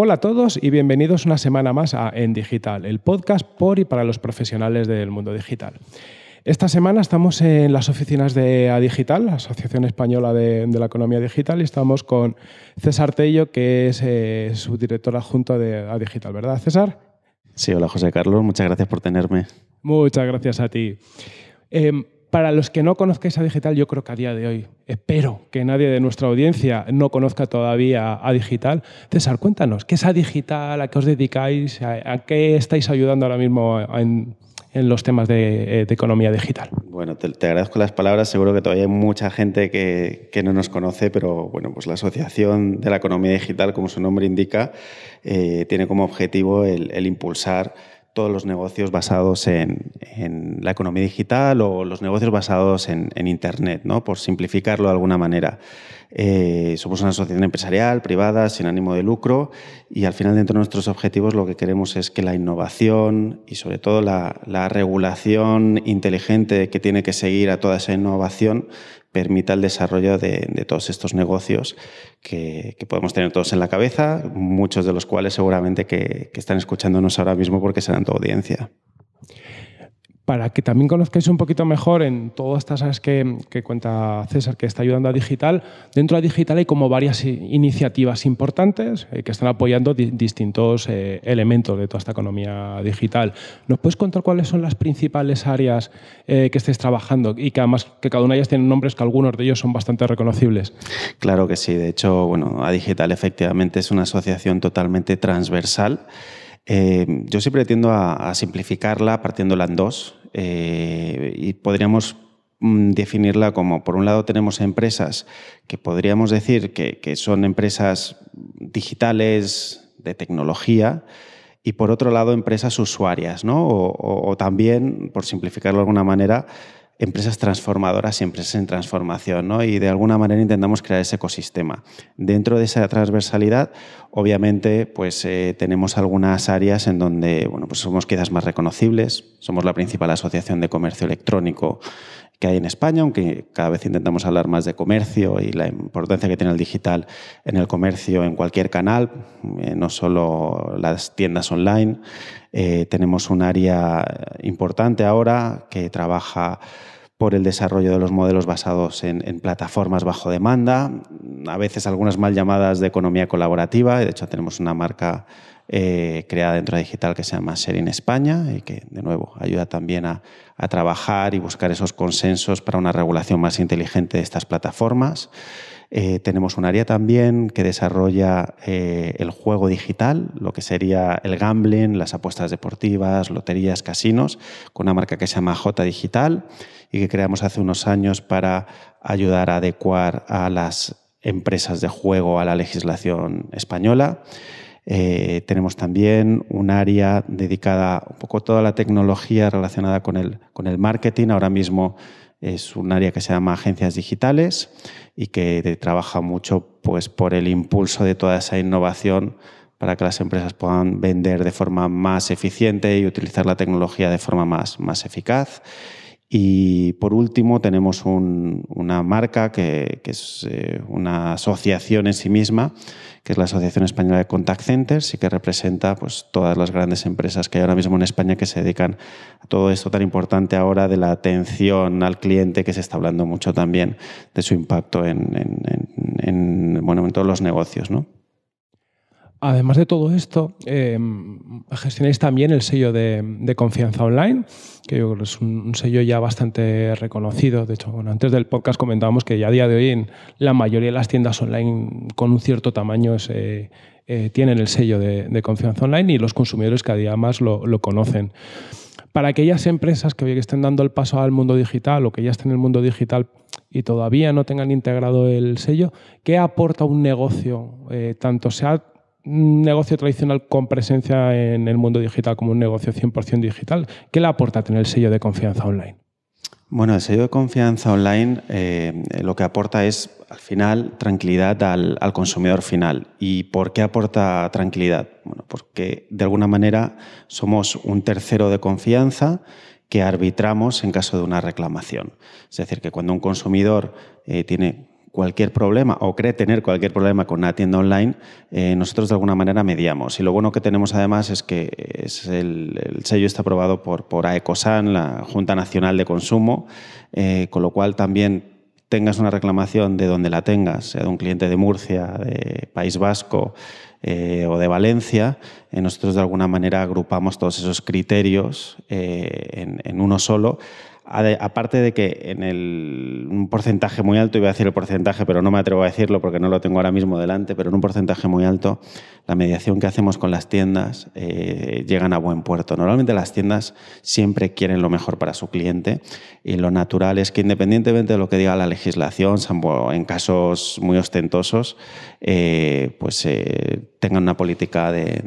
Hola a todos y bienvenidos una semana más a En Digital, el podcast por y para los profesionales del mundo digital. Esta semana estamos en las oficinas de Adigital, la Asociación Española de, la Economía Digital, y estamos con César Tello, que es eh, subdirector adjunto de Digital, ¿verdad, César? Sí, hola José Carlos, muchas gracias por tenerme. Muchas gracias a ti. Em, para los que no conozcáis a Digital, yo creo que a día de hoy, espero que nadie de nuestra audiencia no conozca todavía a Digital. César, cuéntanos, ¿qué es a Digital? ¿A qué os dedicáis? ¿A, qué estáis ayudando ahora mismo en, los temas eh, de, economía digital? Bueno, te, agradezco las palabras. Seguro que todavía hay mucha gente que, no nos conoce, pero bueno, pues la Asociación de la Economía Digital, como su nombre indica, eh, tiene como objetivo el impulsar todos los negocios basados en, la economía digital o los negocios basados en, Internet, ¿no? por simplificarlo de alguna manera. Eh, somos una asociación empresarial, privada, sin ánimo de lucro y al final dentro de nuestros objetivos lo que queremos es que la innovación y sobre todo la regulación inteligente que tiene que seguir a toda esa innovación permita el desarrollo de, todos estos negocios que, podemos tener todos en la cabeza, muchos de los cuales seguramente que, que están escuchándonos ahora mismo porque serán tu audiencia para que también conozcáis un poquito mejor en todas estas áreas que, cuenta César, que está ayudando a digital, dentro de digital hay como varias iniciativas importantes eh, que están apoyando distintos eh, elementos de toda esta economía digital. ¿Nos puedes contar cuáles son las principales áreas eh, que estáis trabajando y que además que cada una de ellas tiene nombres que algunos de ellos son bastante reconocibles? Claro que sí. De hecho, bueno, a digital efectivamente es una asociación totalmente transversal. yo siempre tiendo a, a, simplificarla partiéndola en dos. Eh, y podríamos mm, definirla como, por un lado tenemos empresas que podríamos decir que, son empresas digitales, de tecnología, y por otro lado empresas usuarias, ¿no? o, también, por simplificarlo de alguna manera, empresas transformadoras y empresas en transformación, ¿no? Y de alguna manera intentamos crear ese ecosistema. Dentro de esa transversalidad, obviamente, pues eh, tenemos algunas áreas en donde, bueno, pues somos quizás más reconocibles, somos la principal asociación de comercio electrónico que hay en España, aunque cada vez intentamos hablar más de comercio y la importancia que tiene el digital en el comercio en cualquier canal, eh, no solo las tiendas online. Eh, tenemos un área importante ahora que trabaja por el desarrollo de los modelos basados en, en, plataformas bajo demanda, a veces algunas mal llamadas de economía colaborativa, de hecho tenemos una marca eh, creada dentro de Digital que se llama Serin en España y que, de nuevo, ayuda también a, trabajar y buscar esos consensos para una regulación más inteligente de estas plataformas. Eh, tenemos un área también que desarrolla eh, el juego digital, lo que sería el gambling, las apuestas deportivas, loterías, casinos, con una marca que se llama J Digital y que creamos hace unos años para ayudar a adecuar a las empresas de juego a la legislación española. Eh, tenemos también un área dedicada un poco a toda la tecnología relacionada con el, marketing. Ahora mismo es un área que se llama agencias digitales y que trabaja mucho pues, por el impulso de toda esa innovación para que las empresas puedan vender de forma más eficiente y utilizar la tecnología de forma más, más eficaz. Y por último, tenemos una marca que, es eh, una asociación en sí misma, que es la Asociación Española de Contact Centers y que representa pues, todas las grandes empresas que hay ahora mismo en España que se dedican a todo esto tan importante ahora de la atención al cliente, que se está hablando mucho también de su impacto en, en, todos los negocios. ¿no? Además de todo esto, em, gestionáis también el sello de, Confianza Online, que es un, sello ya bastante reconocido. De hecho, antes del podcast comentábamos que ya a día de hoy la mayoría de las tiendas online con un cierto tamaño eh, tienen el sello de, Confianza Online y los consumidores cada día más lo, lo conocen. Para aquellas empresas que hoy estén dando el paso al mundo digital o que ya estén en el mundo digital y todavía no tengan integrado el sello, ¿qué aporta un negocio, eh, tanto sea un negocio tradicional con presencia en el mundo digital como un negocio 100% digital, ¿qué le aporta tener el sello de confianza online? Bueno, el sello de confianza online eh, lo que aporta es, al final, tranquilidad al, consumidor final. ¿Y por qué aporta tranquilidad? Bueno, porque de alguna manera somos un tercero de confianza que arbitramos en caso de una reclamación. Es decir, que cuando un consumidor eh, tiene cualquier problema o cree tener cualquier problema con una tienda online, eh, nosotros de alguna manera mediamos. Y lo bueno que tenemos además es que el, sello está aprobado por, AECOSAN, la Junta Nacional de Consumo, eh, con lo cual también tengas una reclamación de donde la tengas, sea de un cliente de Murcia, de País Vasco eh, o de Valencia, nosotros de alguna manera agrupamos todos esos criterios en, uno solo Aparte de que en el, un porcentaje muy alto, iba a decir el porcentaje, pero no me atrevo a decirlo porque no lo tengo ahora mismo delante, pero en un porcentaje muy alto, la mediación que hacemos con las tiendas eh, llegan a buen puerto. Normalmente las tiendas siempre quieren lo mejor para su cliente y lo natural es que independientemente de lo que diga la legislación, en casos muy ostentosos, eh, pues eh, tengan una política de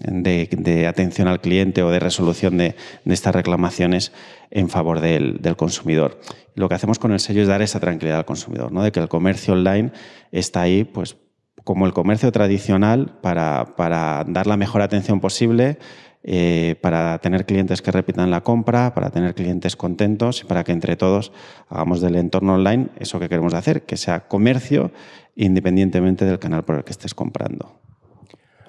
de, atención al cliente o de resolución de, estas reclamaciones en favor del, consumidor. Lo que hacemos con el sello es dar esa tranquilidad al consumidor, ¿no? de que el comercio online está ahí pues, como el comercio tradicional para, dar la mejor atención posible, eh, para tener clientes que repitan la compra, para tener clientes contentos y para que entre todos hagamos del entorno online eso que queremos hacer, que sea comercio independientemente del canal por el que estés comprando.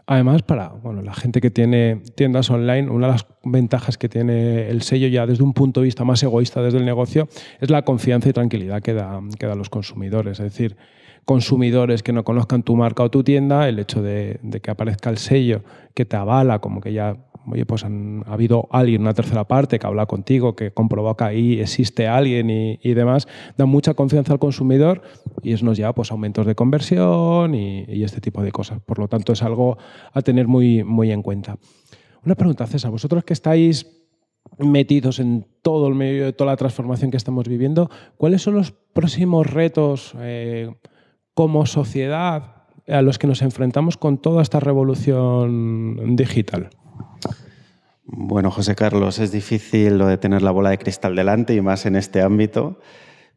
Además, para bueno, la gente que tiene tiendas online, una de las ventajas que tiene el sello ya desde un punto de vista más egoísta desde el negocio es la confianza y tranquilidad que dan los consumidores. Es decir, consumidores que no conozcan tu marca o tu tienda, el hecho de que aparezca el sello que te avala como que ya oye, pues ha habido alguien, una tercera parte que habla contigo, que comprobó que ahí existe alguien y, demás, da mucha confianza al consumidor y eso nos lleva pues, a aumentos de conversión y, este tipo de cosas. Por lo tanto, es algo a tener muy, muy en cuenta. Una pregunta, César, vosotros que estáis metidos en todo el medio de toda la transformación que estamos viviendo, ¿cuáles son los próximos retos eh, como sociedad a los que nos enfrentamos con toda esta revolución digital? Bueno, José Carlos, es difícil lo de tener la bola de cristal delante y más en este ámbito,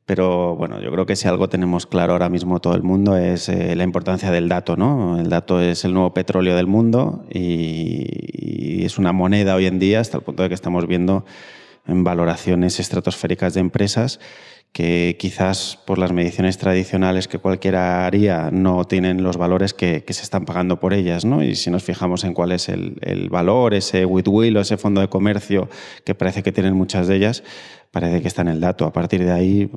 pero bueno, yo creo que si algo tenemos claro ahora mismo todo el mundo es eh, la importancia del dato, ¿no? El dato es el nuevo petróleo del mundo y es una moneda hoy en día hasta el punto de que estamos viendo en valoraciones estratosféricas de empresas que quizás por las mediciones tradicionales que cualquiera haría no tienen los valores que, se están pagando por ellas. ¿no? Y si nos fijamos en cuál es el, valor, ese will o ese fondo de comercio que parece que tienen muchas de ellas, parece que está en el dato. A partir de ahí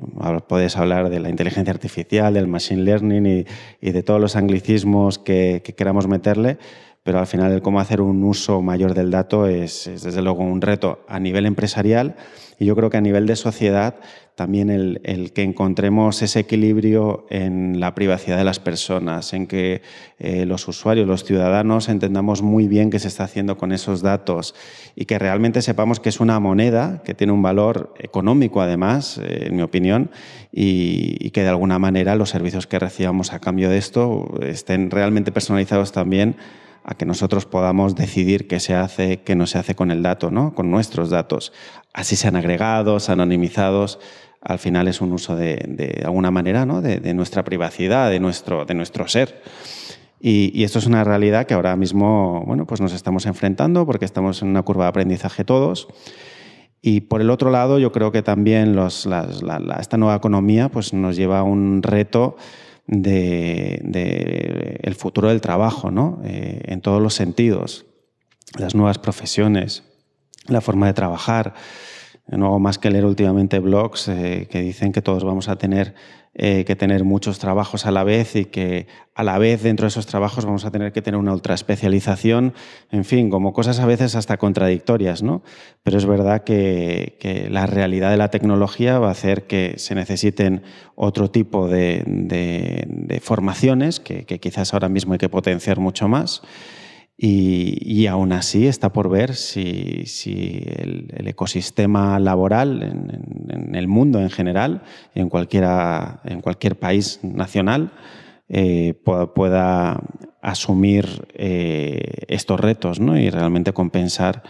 puedes hablar de la inteligencia artificial, del machine learning y, de todos los anglicismos que queramos meterle pero al final el cómo hacer un uso mayor del dato es, desde luego un reto a nivel empresarial y yo creo que a nivel de sociedad también el, que encontremos ese equilibrio en la privacidad de las personas, en que eh, los usuarios, los ciudadanos entendamos muy bien qué se está haciendo con esos datos y que realmente sepamos que es una moneda que tiene un valor económico además, eh, en mi opinión, y que de alguna manera los servicios que recibamos a cambio de esto estén realmente personalizados también a que nosotros podamos decidir qué se hace, qué no se hace con el dato, ¿no? con nuestros datos. Así sean agregados, anonimizados, al final es un uso de, alguna manera ¿no? de, nuestra privacidad, de nuestro, de nuestro ser. Y, esto es una realidad que ahora mismo bueno, pues nos estamos enfrentando porque estamos en una curva de aprendizaje todos. Y por el otro lado, yo creo que también esta nueva economía pues nos lleva a un reto del de, el futuro del trabajo, ¿no? Eh, en todos los sentidos, las nuevas profesiones, la forma de trabajar, no hago más que leer últimamente blogs eh, que dicen que todos vamos a tener eh, que tener muchos trabajos a la vez y que a la vez dentro de esos trabajos vamos a tener que tener una ultra especialización, en fin, como cosas a veces hasta contradictorias, ¿no? Pero es verdad que, la realidad de la tecnología va a hacer que se necesiten otro tipo de, formaciones que quizás ahora mismo hay que potenciar mucho más. Y, aún así está por ver si, el, ecosistema laboral en, el mundo en general, en, en cualquier país nacional, eh, pueda, asumir eh, estos retos y realmente compensar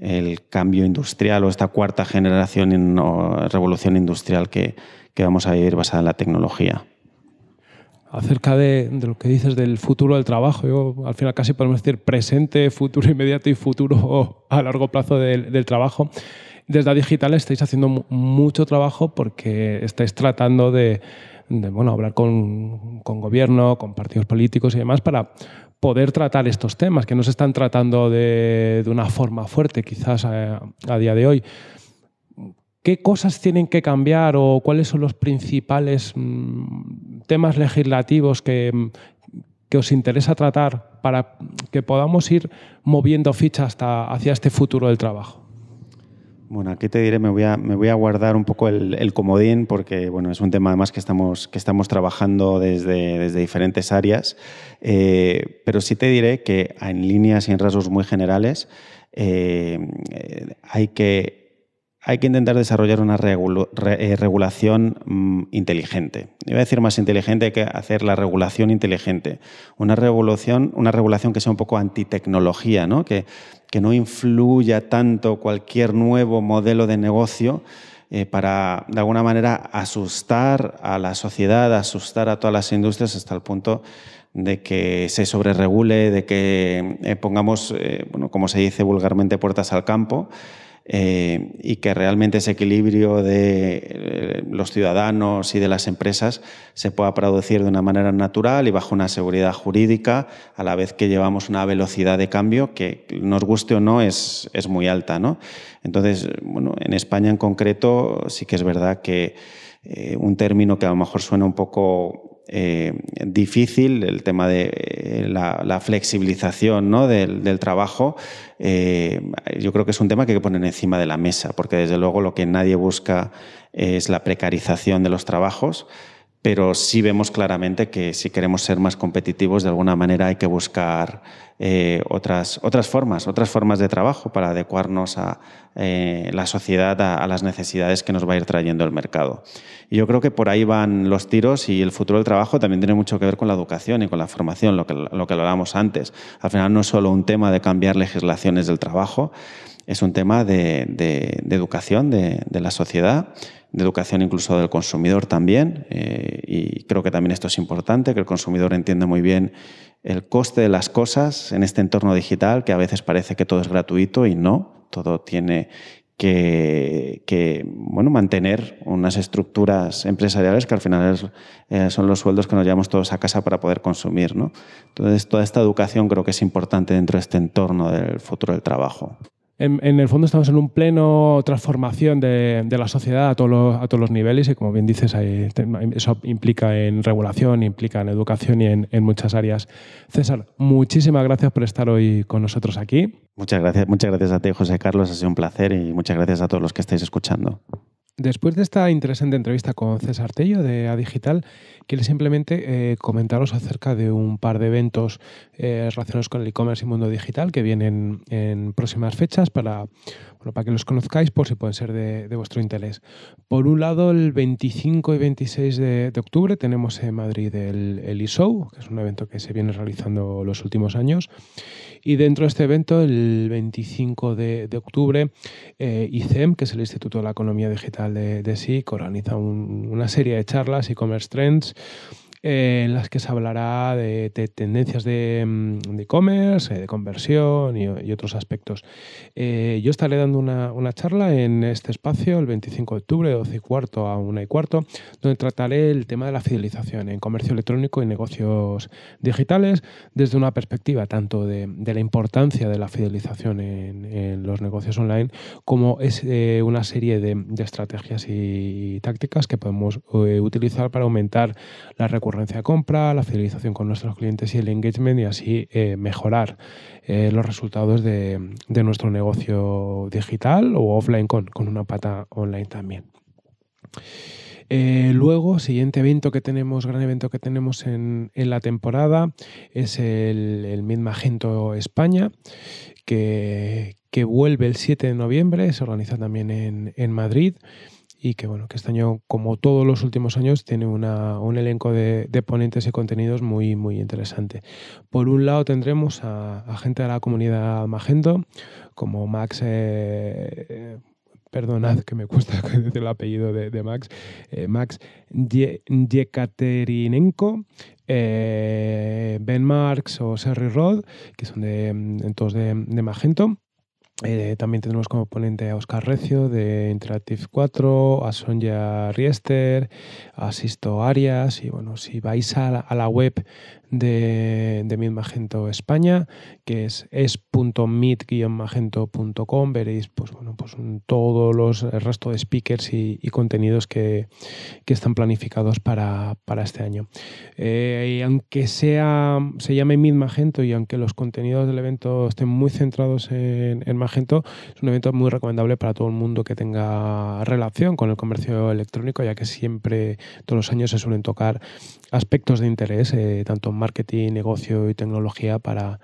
el cambio industrial o esta cuarta generación o revolución industrial que vamos a vivir basada en la tecnología acerca de, lo que dices del futuro del trabajo. Yo, al final casi podemos decir presente, futuro inmediato y futuro a largo plazo del, trabajo. Desde digital estáis haciendo mucho trabajo porque estáis tratando de, bueno, hablar con, gobierno, con partidos políticos y demás para poder tratar estos temas que no se están tratando de, una forma fuerte quizás eh, a día de hoy. ¿Qué cosas tienen que cambiar o cuáles son los principales mm, temas legislativos mm, que, os interesa tratar para que podamos ir moviendo fichas hasta, hacia este futuro del trabajo? Bueno, aquí te diré, me voy a, guardar un poco el, comodín porque bueno, es un tema además que estamos, que estamos trabajando desde, desde diferentes áreas, eh, pero sí te diré que en líneas y en rasgos muy generales eh, hay que hay que intentar desarrollar una eh, regulación mm, inteligente. inteligente. voy a decir más inteligente que hacer la regulación inteligente. Una regulación, una regulación que sea un poco antitecnología, ¿no? Que, que no influya tanto cualquier nuevo modelo de negocio eh, para, de alguna manera, asustar a la sociedad, asustar a todas las industrias hasta el punto de que se sobreregule, de que eh, pongamos, bueno, como se dice vulgarmente, puertas al campo. Eh, y que realmente ese equilibrio de eh, los ciudadanos y de las empresas se pueda producir de una manera natural y bajo una seguridad jurídica, a la vez que llevamos una velocidad de cambio que, nos guste o no, es, es muy alta. ¿no? Entonces, bueno, en España en concreto sí que es verdad que eh, un término que a lo mejor suena un poco eh, difícil, el tema de eh, la, flexibilización del, trabajo, eh, yo creo que es un tema que hay que poner encima de la mesa, porque desde luego lo que nadie busca es la precarización de los trabajos pero sí vemos claramente que si queremos ser más competitivos, de alguna manera hay que buscar eh, otras, otras formas, otras formas de trabajo para adecuarnos a eh, la sociedad, a, las necesidades que nos va a ir trayendo el mercado. Y yo creo que por ahí van los tiros y el futuro del trabajo también tiene mucho que ver con la educación y con la formación, lo que, lo que hablábamos antes. Al final no es solo un tema de cambiar legislaciones del trabajo, es un tema de, educación de, la sociedad, de educación incluso del consumidor también, eh, y creo que también esto es importante, que el consumidor entienda muy bien el coste de las cosas en este entorno digital, que a veces parece que todo es gratuito y no, todo tiene que, bueno, mantener unas estructuras empresariales que al final eh, son los sueldos que nos llevamos todos a casa para poder consumir. Entonces, toda esta educación creo que es importante dentro de este entorno del futuro del trabajo en, el fondo estamos en un pleno transformación de, la sociedad a todos, los, niveles y como bien dices, eso implica en regulación, implica en educación y en, en, muchas áreas. César, muchísimas gracias por estar hoy con nosotros aquí. Muchas gracias, muchas gracias a ti, José Carlos, ha sido un placer y muchas gracias a todos los que estáis escuchando. Después de esta interesante entrevista con César Tello de A Digital, quiero simplemente eh, comentaros acerca de un par de eventos eh, relacionados con el e-commerce y mundo digital que vienen en próximas fechas para, para que los conozcáis por si pueden ser de, vuestro interés. Por un lado, el 25 y 26 de, octubre tenemos en Madrid el, el eShow, que es un evento que se viene realizando los últimos años, y dentro de este evento, el 25 de, octubre, eh, ICEM, que es el Instituto de la Economía Digital de, SIC, organiza una serie de charlas, e-commerce trends, eh, en las que se hablará de, tendencias de mm, e-commerce, eh, de, conversión y, otros aspectos. Eh, yo estaré dando una, charla en este espacio el 25 de octubre, 12 y cuarto a 1 y cuarto, donde trataré el tema de la fidelización en comercio electrónico y negocios digitales desde una perspectiva tanto de, la importancia de la fidelización en, los negocios online como es una serie de, estrategias y, y tácticas que podemos utilizar para aumentar la recurrencia compra, la fidelización con nuestros clientes y el engagement y así eh, mejorar eh, los resultados de, nuestro negocio digital o offline con, con una pata online también. Eh, luego, siguiente evento que tenemos, gran evento que tenemos en, la temporada, es el, el Mid Magento España, que, vuelve el 7 de noviembre, se organiza también en, en Madrid y que bueno, que este año, como todos los últimos años, tiene un elenco de, ponentes y contenidos muy, muy interesante. Por un lado tendremos a, gente de la comunidad Magento, como Max... Eh, perdonad que me cuesta el apellido de, Max, eh, Max Yekaterinenko, eh, Ben Marx o Serry Rod, que son de, mm, todos de Magento. Eh, también tenemos como ponente a Oscar Recio de Interactive 4, a Sonja Riester, a Sisto Arias. Y bueno, si vais a la web de, de Meet Magento España, que es es.meet-magento.com. Veréis pues, bueno, pues, todos los el resto de speakers y, contenidos que, están planificados para, este año. Eh, y aunque sea, se llame Meet Magento y aunque los contenidos del evento estén muy centrados en, Magento, es un evento muy recomendable para todo el mundo que tenga relación con el comercio electrónico, ya que siempre, todos los años, se suelen tocar aspectos de interés, eh, tanto marketing, negocio y tecnología para,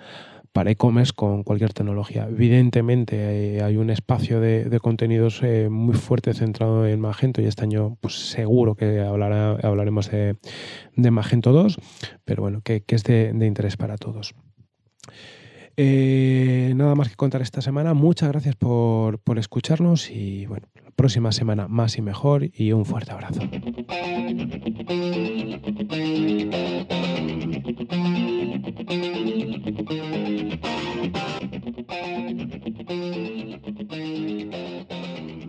para e-commerce con cualquier tecnología. Evidentemente eh, hay un espacio de, contenidos eh, muy fuerte centrado en Magento y este año pues, seguro que hablaremos de, Magento 2, pero bueno, que, es de, interés para todos. Eh, nada más que contar esta semana. Muchas gracias por, escucharnos y bueno, la próxima semana más y mejor y un fuerte abrazo. Thank you.